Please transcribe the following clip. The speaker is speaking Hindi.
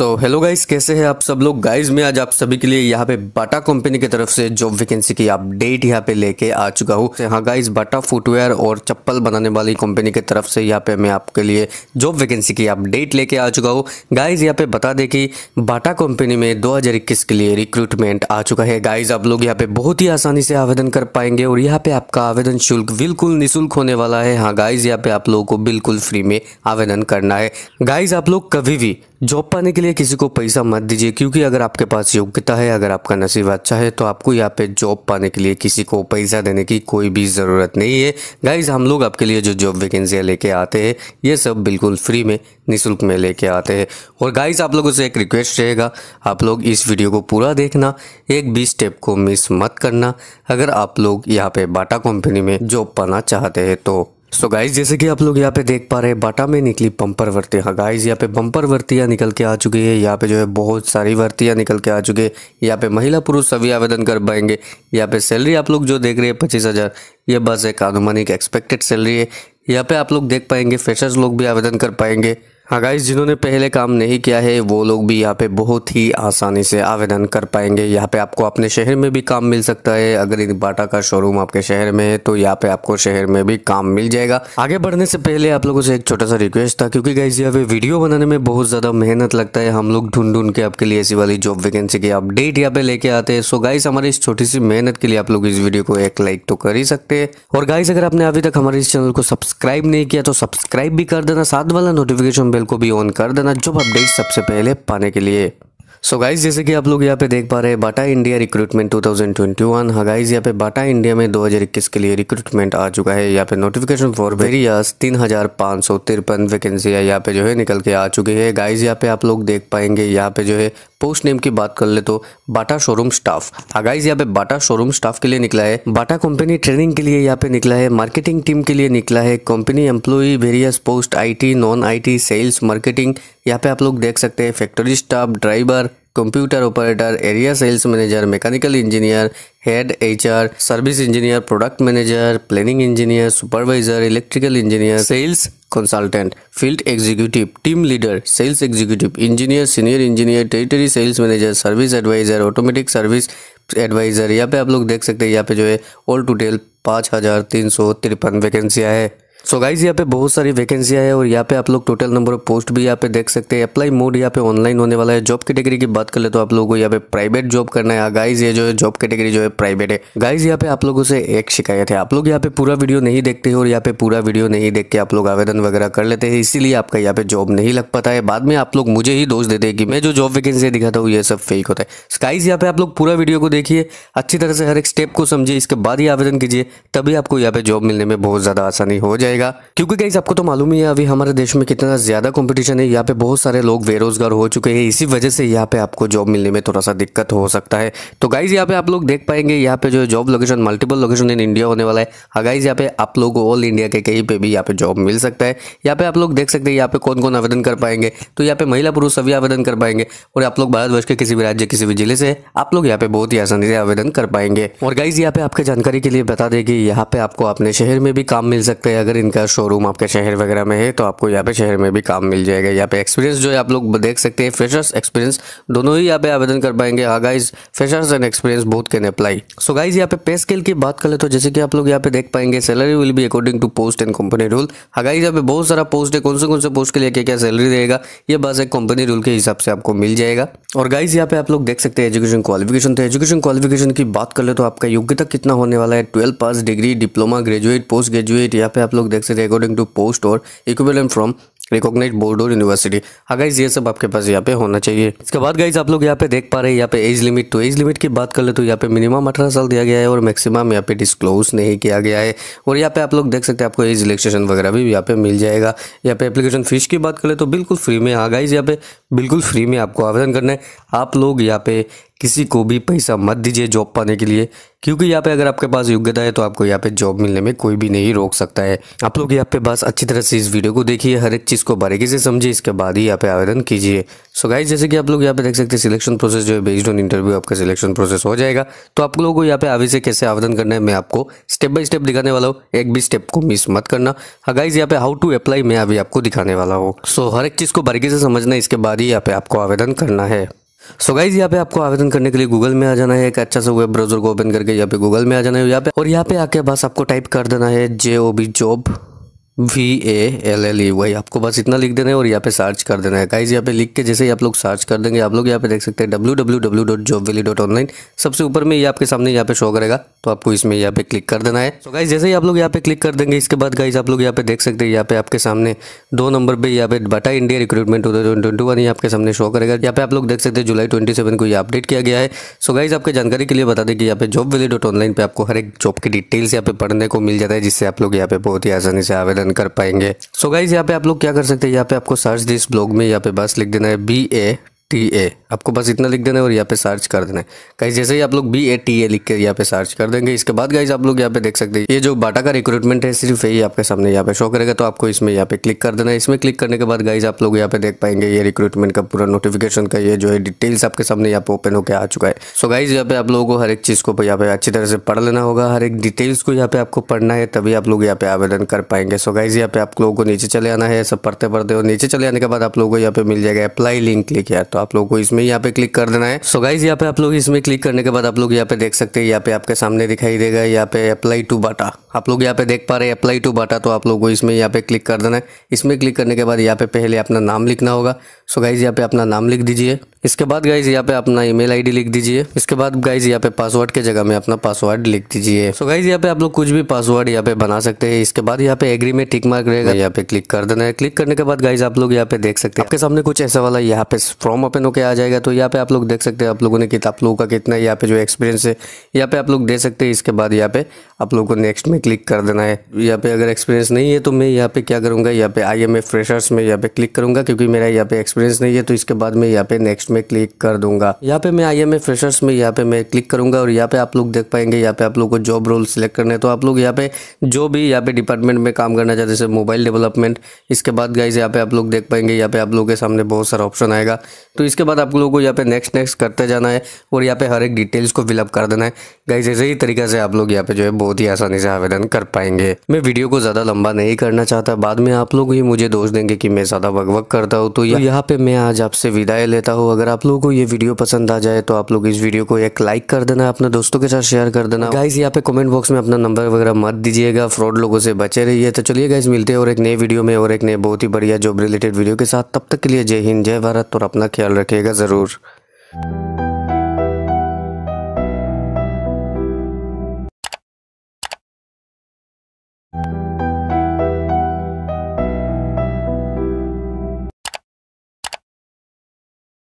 सो हेलो गाइस कैसे हैं आप सब लोग गाइस मैं आज आप सभी के लिए यहाँ पे बाटा कंपनी की तरफ से जॉब वैकेंसी की अपडेट यहाँ पे लेके आ चुका हूँ हाँ गाइस बाटा फुटवेयर और चप्पल बनाने वाली कंपनी की तरफ से यहाँ पे मैं आपके लिए जॉब वैकेंसी की अपडेट लेके आ चुका हूँ गाइज यहाँ पे बता दें कि बाटा कंपनी में दो के लिए रिक्रूटमेंट आ चुका है गाइज आप लोग यहाँ पे बहुत ही आसानी से आवेदन कर पाएंगे और यहाँ पे आपका आवेदन शुल्क बिल्कुल निःशुल्क होने वाला है हाँ गाइज यहाँ पे आप लोगों को बिल्कुल फ्री में आवेदन करना है गाइज आप लोग कभी भी जॉब पाने के लिए किसी को पैसा मत दीजिए क्योंकि अगर आपके पास योग्यता है अगर आपका नसीब अच्छा है तो आपको यहाँ पे जॉब पाने के लिए किसी को पैसा देने की कोई भी ज़रूरत नहीं है गाइज हम लोग आपके लिए जो जॉब वैकेंसियाँ लेके आते हैं ये सब बिल्कुल फ्री में निःशुल्क में लेके आते हैं और गाइज आप लोगों से एक रिक्वेस्ट रहेगा आप लोग इस वीडियो को पूरा देखना एक भी स्टेप को मिस मत करना अगर आप लोग यहाँ पे बाटा कंपनी में जॉब पाना चाहते हैं तो सो so गाइज जैसे कि आप लोग यहाँ पे देख पा रहे हैं बाटा में निकली बम्पर हाँ गाइज यहाँ पे बम्पर वर्तियाँ निकल के आ चुकी है यहाँ पे जो है बहुत सारी वर्तियाँ निकल के आ चुकी है यहाँ पे महिला पुरुष सभी आवेदन कर पाएंगे यहाँ पे सैलरी आप लोग जो देख रहे हैं पच्चीस हज़ार ये बस एक अनुमानिक एक्सपेक्टेड सैलरी है यहाँ पे आप लोग देख पाएंगे फ्रेशर्स लोग भी आवेदन कर पाएंगे हाँ गाइस जिन्होंने पहले काम नहीं किया है वो लोग भी यहाँ पे बहुत ही आसानी से आवेदन कर पाएंगे यहाँ पे आपको अपने शहर में भी काम मिल सकता है अगर बाटा का शोरूम आपके शहर में है तो यहाँ पे आपको शहर में भी काम मिल जाएगा आगे बढ़ने से पहले आप लोगों से एक छोटा सा रिक्वेस्ट था क्योंकि गाइज यहाँ पे वीडियो बनाने में बहुत ज़्यादा मेहनत लगता है हम लोग ढूंढ ढूंढ के आपके लिए ऐसी वाली जॉब वैकेंसी की अपडेट यहाँ पे लेके आते हैं सो गाइस हमारी इस छोटी सी मेहनत के लिए आप लोग इस वीडियो को एक लाइक तो कर ही सकते है और गाइज अगर आपने अभी तक हमारे इस चैनल को सब्सक्राइब नहीं किया तो सब्सक्राइब भी कर देना साथ वाला नोटिफिकेशन बेल को भी ऑन कर देना जो अपडेट सबसे पहले पाने के लिए सो so गाइज जैसे कि आप लोग यहाँ पे देख पा रहे हैं बाटा इंडिया रिक्रूटमेंट 2021 हाँ गाइज यहाँ पे बाटा इंडिया में 2021 के लिए रिक्रूटमेंट आ चुका है यहाँ पे नोटिफिकेशन फॉर वेरियस तीन हज़ार पाँच सौ तिरपन वैकेंसी है यहाँ पे जो है निकल के आ चुकी है गाइज यहाँ पे आप लोग देख पाएंगे यहाँ पे जो है पोस्ट नेम की बात कर ले तो बाटा शोरूम स्टाफ हाँ यहाँ पे बाटा शोरूम स्टाफ के लिए निकला है बाटा कंपनी ट्रेनिंग के लिए यहाँ पे निकला है मार्केटिंग टीम के लिए निकला है company employee various post IT non IT sales marketing यहाँ पे आप लोग देख सकते हैं factory staff driver computer operator area sales manager mechanical engineer head HR service engineer product manager planning engineer supervisor electrical engineer sales consultant field executive team leader sales executive engineer senior engineer territory sales manager service advisor automatic service advisor यहाँ पे आप लोग देख सकते हैं यहाँ पे जो है ऑल टू पाँच हज़ार तीन सौ तिरपन वैकेंसियाँ है सो गाइज यहाँ पे बहुत सारी वैकेंसियाँ है और यहाँ पे आप लोग टोटल नंबर ऑफ पोस्ट भी यहाँ पे देख सकते हैं अप्लाई मोड यहाँ पे ऑनलाइन होने वाला है जॉब कैटेगरी की बात कर ले तो आप लोगों को यहाँ पे प्राइवेट जॉब करना है गाइज ये जो है जॉब कैटेगरी जो है प्राइवेट है गाइज यहाँ पे आप लोगों से एक शिकायत है आप लोग यहाँ पे पूरा वीडियो नहीं देखते और यहाँ पे पूरा वीडियो नहीं देख के आप लोग आवेदन वगैरह कर लेते हैं इसीलिए आपका यहाँ पे जॉब नहीं लग पाता है बाद में आप लोग मुझे ही दोष देते हैं कि मैं जो जॉब वैकेंसी दिखाता हूँ ये सब फेक होता है गाइज यहाँ पे आप लोग पूरा वीडियो को देखिए अच्छी तरह से हर एक स्टेप को समझिए इसके बाद ही आवेदन कीजिए तभी आपको यहाँ पे जॉब मिलने में बहुत ज़्यादा आसानी हो जाए जाएगा क्योंकि गाइज सबको तो मालूम ही है अभी हमारे देश में कितना ज्यादा कॉम्पिटिशन है यहाँ पे बहुत सारे लोग बेरोजगार हो चुके हैं इसी वजह से यहाँ पे आपको जॉब मिलने में थोड़ा सा दिक्कत हो सकता है तो गाइज यहाँ पे आप लोग देख पाएंगे यहाँ पे जो job location multiple location in India होने वाला है गाइज यहाँ पे आप लोग ऑल इंडिया के कहीं पे भी यहाँ पे जॉब मिल सकता है यहाँ पे आप लोग देख सकते हैं यहाँ पे कौन कौन आवेदन कर पाएंगे तो यहाँ पे महिला पुरुष सभी आवेदन कर पाएंगे और आप लोग भारतवर्ष के किसी भी राज्य किसी भी जिले से आप लोग यहाँ पे बहुत ही आसानी से आवेदन कर पाएंगे और गाइज यहाँ पे आपके जानकारी के लिए बता देगी यहाँ पे आपको अपने शहर में भी काम मिल सकता है अगर इनका शोरूम आपके शहर वगैरह में है तो आपको यहाँ पे शहर में भी काम मिल जाएगा यहाँ पे एक्सपीरियंस जो है आप लोग देख सकते हैं फ्रेशर्स एक्सपीरियंस दोनों ही यहाँ पे आवेदन कर पाएंगे हाँ guys freshers and experience both can apply so guys यहाँ पे पे स्केल की बात करें तो जैसे कि आप लोग यहाँ पे देख पाएंगे सैलरी विल भी according to post and company rule हाँ गाइज यहाँ पे बहुत सारा पोस्ट है कौन से कौन से पोस्ट के लिए क्या क्या सैलरी रहेगा ये बस एक कंपनी रूल के हिसाब से आपको मिल जाएगा और गाइज यहाँ पे आप लोग देख सकते हैं एजुकेशन क्वालिफिकेशन तो एजुकेशन क्वालिफिकेशन की बात कर ले तो आपका योग्यता कितना होने वाला है twelve pass degree diploma graduate post graduate यहाँ पे आप लोग देख सकते हैं अकॉर्डिंग टू पोस्ट और इक्विवेलेंट फ्रॉम रिकॉग्नाइज बोर्ड और यूनिवर्सिटी हाँ गाइज ये सब आपके पास यहाँ पे होना चाहिए इसके बाद गाइज आप लोग यहाँ पे देख पा रहे हैं यहाँ पे एज लिमिट तो एज लिमिट की बात कर ले तो यहाँ पे मिनिमम अठारह साल दिया गया है और मैक्सिमम यहाँ पे डिस्क्लोज नहीं किया गया है और यहाँ पे आप लोग देख सकते हैं आपको एज रिलेक्सेशन वगैरह भी यहाँ पे मिल जाएगा यहाँ पे अपलीकेशन फीस की बात कर ले तो बिल्कुल फ्री में हाँ गाइज यहाँ पे बिल्कुल फ्री में आपको आवेदन करना है आप लोग यहाँ पे किसी को भी पैसा मत दीजिए जॉब पाने के लिए क्योंकि यहाँ पे अगर आपके पास योग्यता है तो आपको यहाँ पे जॉब मिलने में कोई भी नहीं रोक सकता है आप लोग यहाँ पे बस अच्छी तरह से इस वीडियो को देखिए हर एक चीज़ को बारीकी से समझिए इसके बाद ही यहाँ पे आवेदन कीजिए सो गाइज जैसे कि आप लोग यहाँ पे देख सकते हैं सिलेक्शन प्रोसेस जो है बेस्ड ऑन इंटरव्यू आपका सिलेक्शन प्रोसेस हो जाएगा तो आप लोगों को यहाँ पे अभी से कैसे आवेदन करना है मैं आपको स्टेप बाय स्टेप दिखाने वाला हूँ एक भी स्टेप को मिस मत करना गाइज हाँ यहाँ पे हाउ टू अप्लाई मैं अभी आपको दिखाने वाला हूँ सो हर एक चीज़ को बारीकी से समझना इसके बाद ही यहाँ पे आपको आवेदन करना है सो गाइज यहाँ पे आपको आवेदन करने के लिए गूगल में आ जाना है एक अच्छा सा वेब ब्राउजर को ओपन करके यहाँ पे गूगल में आ जाना है यहाँ पे और यहाँ पे आके बस आपको टाइप कर देना है J O B job V A L L E वही आपको बस इतना लिख देना है और यहाँ पे सर्च कर देना है गाइज यहाँ पे लिख के जैसे ही आप लोग सर्च कर देंगे आप लोग यहाँ पे देख सकते हैं W W W dot job valley dot online सबसे ऊपर में ये आपके सामने यहाँ पे शो करेगा तो आपको इसमें यहाँ पे क्लिक कर देना है तो so गाइज जैसे ही आप लोग यहाँ पे क्लिक कर देंगे इसके बाद गाइज आप लोग यहाँ पे देख सकते हैं यहाँ पे आपके सामने दो नंबर पर यहाँ पे बटा India recruitment two thousand twenty one आपके सामने शो करेगा यहाँ पे आप लोग देख सकते हैं जुलाई ट्वेंटी सेवन को ये अपडेट किया गया है सो गाइज आपके जानकारी के लिए बता दें कि यहाँ पे जॉब वैली डॉट ऑनलाइन पर आपको हर एक जॉब की डिटेल्स यहाँ पे पढ़ने को मिल जाता है जिससे आप लोग यहाँ पे बहुत ही आसानी से आवेदन रन कर पाएंगे सो गाइज यहाँ पे आप लोग क्या कर सकते हैं यहाँ पे आपको सर्च दिस ब्लॉग में यहाँ पे बस लिख देना है बी ए टी ए आपको बस इतना लिख देना है और यहाँ पे सर्च कर देना है कहीं जैसे ही आप लोग बी ए टी ए लिख के यहाँ पे सर्च कर देंगे इसके बाद गाइज आप लोग यहाँ पे देख सकते हैं ये जो बाटा का रिक्रूटमेंट है सिर्फ यही आपके सामने यहाँ पे शो करेगा तो आपको इसमें यहाँ पे क्लिक कर देना है इसमें क्लिक करने के बाद गाइज आप लोग यहाँ पे देख पाएंगे ये रिक्रूटमेंट का पूरा नोटिफिकेशन का ये जो है डिटेल्स आपके सामने यहाँ पे ओपन होकर आ चुका है सो गाइज यहाँ पे आप लोगों को हर एक चीज़ को यहाँ पे अच्छी तरह से पढ़ लेना होगा हर एक डिटेल्स को यहाँ पे आपको पढ़ना है तभी आप लोग यहाँ पे आवेदन कर पाएंगे सो गाइज यहाँ पे आप लोगों को नीचे चले आना है सब पढ़ते पढ़ते और नीचे चले आने के बाद आप लोगों को यहाँ पे मिल जाएगा अप्लाई लिंक क्लिक यार तो आप लोगों को इसमें हमें यहाँ पे क्लिक कर देना है सो गाइज यहाँ पे आप लोग इसमें क्लिक करने के बाद आप लोग यहाँ पे देख सकते हैं यहाँ पे आपके सामने दिखाई देगा यहाँ पे अप्लाई टू बाटा आप लोग यहाँ पे देख पा रहे हैं अप्लाई टू बाटा तो आप लोग को इसमें यहाँ पे क्लिक कर देना है इसमें क्लिक करने के बाद यहाँ पे पहले अपना नाम लिखना होगा सो गाइज यहाँ पे अपना नाम लिख दीजिए इसके बाद गाइज यहाँ पे अपना ईमेल आईडी लिख दीजिए इसके बाद गाइज यहाँ पे पासवर्ड के जगह में अपना पासवर्ड लिख दीजिए सो गाइज यहाँ पे आप लोग कुछ भी पासवर्ड यहाँ पे बना सकते हैं इसके बाद यहाँ पे एग्री में टिक मार्क रहेगा यहाँ पे क्लिक कर देना है क्लिक करने के बाद गाइज आप लोग यहाँ पे देख सकते हैं आपके सामने कुछ ऐसा वाला यहाँ पे फॉर्म ओपन होकर आ जाएगा तो यहाँ पे आप लोग देख सकते हैं आप लोगों ने आप लोगों का कितना यहाँ पे जो एक्सपीरियंस है यहाँ पे आप लोग दे सकते हैं इसके बाद यहाँ पे आप लोगों को नेक्स्ट में क्लिक कर देना है यहाँ पे अगर एक्सपीरियंस नहीं है तो मैं यहाँ पे क्या करूँगा यहाँ पे आई एम एफ फ्रेशर्स में यहाँ पे क्लिक करूँगा क्योंकि मेरा यहाँ पे एक्सपीरियंस नहीं है तो इसके बाद मैं यहाँ पे नेक्स्ट में क्लिक कर दूंगा यहाँ पे मैं आई एम एफ फ्रेशर्स में यहाँ पे मैं क्लिक करूँगा और यहाँ पे आप लोग देख पाएंगे यहाँ पे आप लोग को जॉब रोल सिलेक्ट है तो आप लोग यहाँ पे जो भी यहाँ पे डिपार्टमेंट में काम करना चाहते जैसे मोबाइल डेवलपमेंट इसके बाद गाइज यहाँ पे आप लोग देख पाएंगे यहाँ पे आप लोगों के सामने बहुत सारा ऑप्शन आएगा तो इसके बाद आप लोगों को यहाँ पे नेक्स्ट नेक्स्ट करते जाना है और यहाँ पे हर एक डिटेल्स को फिलअप कर देना है गाइज ऐसे ही तरीके से आप लोग यहाँ पे जो है बहुत ही आसानी से आवेदन कर पाएंगे मैं वीडियो को ज़्यादा लंबा नहीं करना चाहता बाद में आप लोग ही मुझे दोष देंगे कि मैं ज़्यादा वक करता हूँ तो यहाँ पे मैं आज आपसे विदाई लेता हूँ अगर आप लोगों को ये वीडियो पसंद आ जाए तो आप लोग इस वीडियो को एक लाइक कर देना अपने दोस्तों के साथ शेयर कर देना गाइज यहाँ पे कमेंट बॉक्स में अपना नंबर वगैरह मत दीजिएगा फ्रॉड लोगों से बचे रहिए तो चलिए गाइज मिलते हैं और एक नए वीडियो में और एक नए बहुत ही बढ़िया जॉब रिलेटेड वीडियो के साथ तब तक के लिए जय हिंद जय भारत और अपना ख्याल रखिएगा ज़रूर